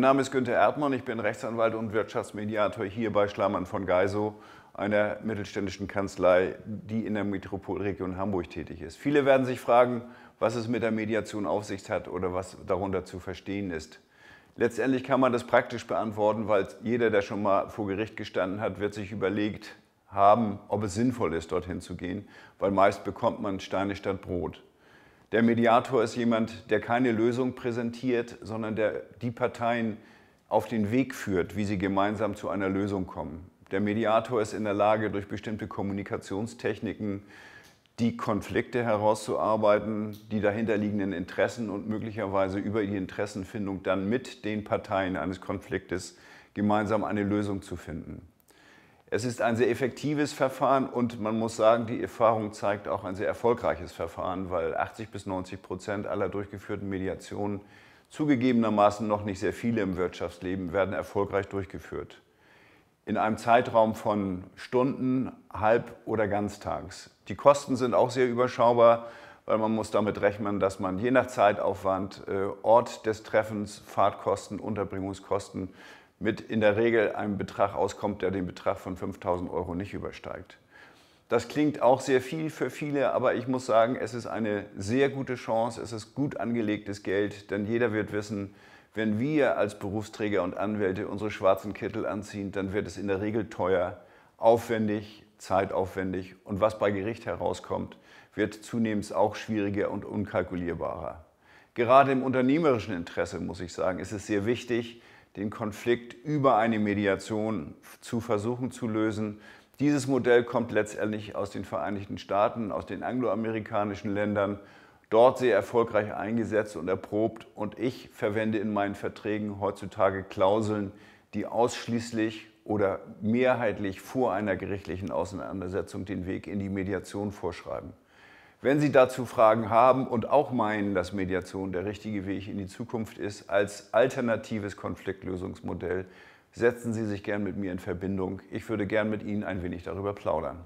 Mein Name ist Günter Erdmann, ich bin Rechtsanwalt und Wirtschaftsmediator hier bei Schlamann von Geisow, einer mittelständischen Kanzlei, die in der Metropolregion Hamburg tätig ist. Viele werden sich fragen, was es mit der Mediation auf sich hat oder was darunter zu verstehen ist. Letztendlich kann man das praktisch beantworten, weil jeder, der schon mal vor Gericht gestanden hat, wird sich überlegt haben, ob es sinnvoll ist, dorthin zu gehen, weil meist bekommt man Steine statt Brot. Der Mediator ist jemand, der keine Lösung präsentiert, sondern der die Parteien auf den Weg führt, wie sie gemeinsam zu einer Lösung kommen. Der Mediator ist in der Lage, durch bestimmte Kommunikationstechniken die Konflikte herauszuarbeiten, die dahinterliegenden Interessen und möglicherweise über die Interessenfindung dann mit den Parteien eines Konfliktes gemeinsam eine Lösung zu finden. Es ist ein sehr effektives Verfahren und man muss sagen, die Erfahrung zeigt auch ein sehr erfolgreiches Verfahren, weil 80 bis 90 Prozent aller durchgeführten Mediationen, zugegebenermaßen noch nicht sehr viele im Wirtschaftsleben, werden erfolgreich durchgeführt. In einem Zeitraum von Stunden, halb oder ganztags. Die Kosten sind auch sehr überschaubar, weil man muss damit rechnen, dass man je nach Zeitaufwand, äh, Ort des Treffens, Fahrtkosten, Unterbringungskosten mit in der Regel einem Betrag auskommt, der den Betrag von 5000 Euro nicht übersteigt. Das klingt auch sehr viel für viele, aber ich muss sagen, es ist eine sehr gute Chance, es ist gut angelegtes Geld, denn jeder wird wissen, wenn wir als Berufsträger und Anwälte unsere schwarzen Kittel anziehen, dann wird es in der Regel teuer, aufwendig, zeitaufwendig und was bei Gericht herauskommt, wird zunehmend auch schwieriger und unkalkulierbarer. Gerade im unternehmerischen Interesse, muss ich sagen, ist es sehr wichtig, den Konflikt über eine Mediation zu versuchen zu lösen. Dieses Modell kommt letztendlich aus den Vereinigten Staaten, aus den angloamerikanischen Ländern, dort sehr erfolgreich eingesetzt und erprobt. Und ich verwende in meinen Verträgen heutzutage Klauseln, die ausschließlich oder mehrheitlich vor einer gerichtlichen Auseinandersetzung den Weg in die Mediation vorschreiben. Wenn Sie dazu Fragen haben und auch meinen, dass Mediation der richtige Weg in die Zukunft ist, als alternatives Konfliktlösungsmodell, setzen Sie sich gern mit mir in Verbindung. Ich würde gern mit Ihnen ein wenig darüber plaudern.